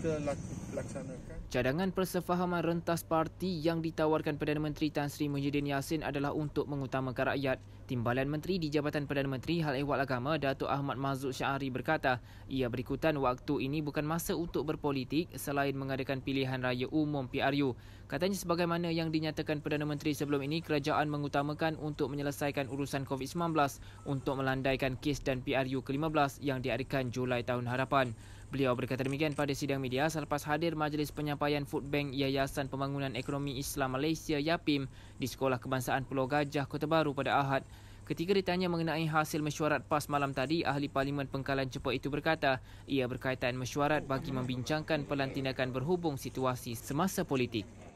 kita laksanakan. Cadangan persefahaman rentas parti yang ditawarkan Perdana Menteri Tan Sri Muhyiddin Yassin adalah untuk mengutamakan rakyat. Timbalan Menteri di Jabatan Perdana Menteri Hal Ehwal Agama Datuk Ahmad Mazud Syahari berkata, ia berikutan waktu ini bukan masa untuk berpolitik selain mengadakan pilihan raya umum PRU. Katanya sebagaimana yang dinyatakan Perdana Menteri sebelum ini, kerajaan mengutamakan untuk menyelesaikan urusan COVID-19 untuk melandaikan kes dan PRU ke-15 yang diadakan Julai tahun harapan. Beliau berkata demikian pada sidang media selepas hadir Majlis Penyampaian Food Bank Yayasan Pembangunan Ekonomi Islam Malaysia YAPIM di Sekolah Kebangsaan Pulau Gajah, Kota Baru pada Ahad. Ketika ditanya mengenai hasil mesyuarat PAS malam tadi, Ahli Parlimen Pengkalan Cepat itu berkata ia berkaitan mesyuarat bagi membincangkan pelan tindakan berhubung situasi semasa politik.